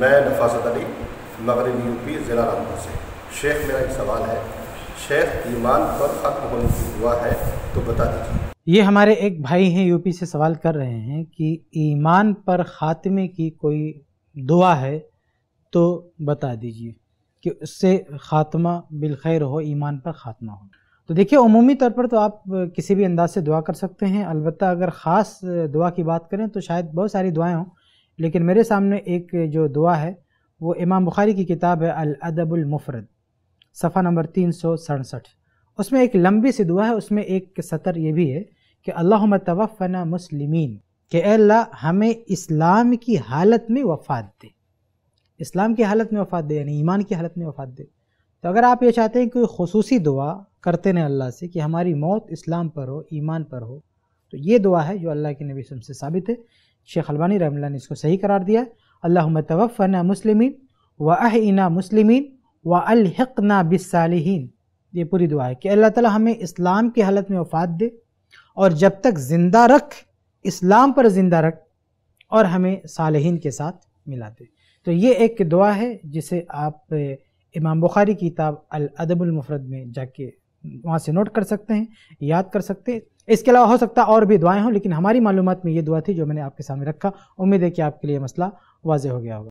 मैं नफासत अली मगरबी यूपी ज़िला रामपुर से शेख मेरा एक सवाल है शेख ईमान पर ख़त्म होने की दुआ है तो बता दीजिए ये हमारे एक भाई हैं यूपी से सवाल कर रहे हैं कि ईमान पर ख़ात्मे की कोई दुआ है तो बता दीजिए कि उससे ख़ात्मा बिलखैर हो ईमान पर ख़ात्मा हो तो देखिए अमूमी तौर पर तो आप किसी भी अंदाज से दुआ कर सकते हैं अलबत्त अगर ख़ास दुआ की बात करें तो शायद बहुत सारी दुआएं हों लेकिन मेरे सामने एक जो दुआ है वो इमाम बुखारी की किताब है मुफरद सफ़ा नंबर तीन सौ सड़सठ उसमें एक लंबी सी दुआ है उसमें एक सतर ये भी है कि अल्लाह तवफ़ना मुसलिमीन के अल्लाह हमें इस्लाम की हालत में वफ़ात दे इस्लाम की हालत में वफ़ात दे यानी ईमान की हालत में वफ़ात दे तो अगर आप ये चाहते हैं कि कोई खसूसी दुआ करते हैं अल्लाह से कि हमारी मौत इस्लाम पर हो ईमान पर हो तो ये दुआ है जो अल्लाह के नबी से साबित है शेख अलबानी रहमल ने इसको सही करार दिया अल्लाह तवफ़न मुस्लिम व अहना मुस्लिमीन व अलहना बिसालहीन ये पूरी दुआ है कि अल्लाह ताला हमें इस्लाम की हालत में वफात दे और जब तक ज़िंदा रख इस्लाम पर ज़िंदा रख और हमें सालहीन के साथ मिला दे तो ये एक दुआ है जिसे आप इमाम बुखारी की किताब अल अदबुल में जाके वहाँ से नोट कर सकते हैं याद कर सकते हैं इसके अलावा हो सकता है और भी दुआएं हों लेकिन हमारी मालूम में ये दुआ थी जो मैंने आपके सामने रखा उम्मीद है कि आपके लिए मसला वाजे हो गया होगा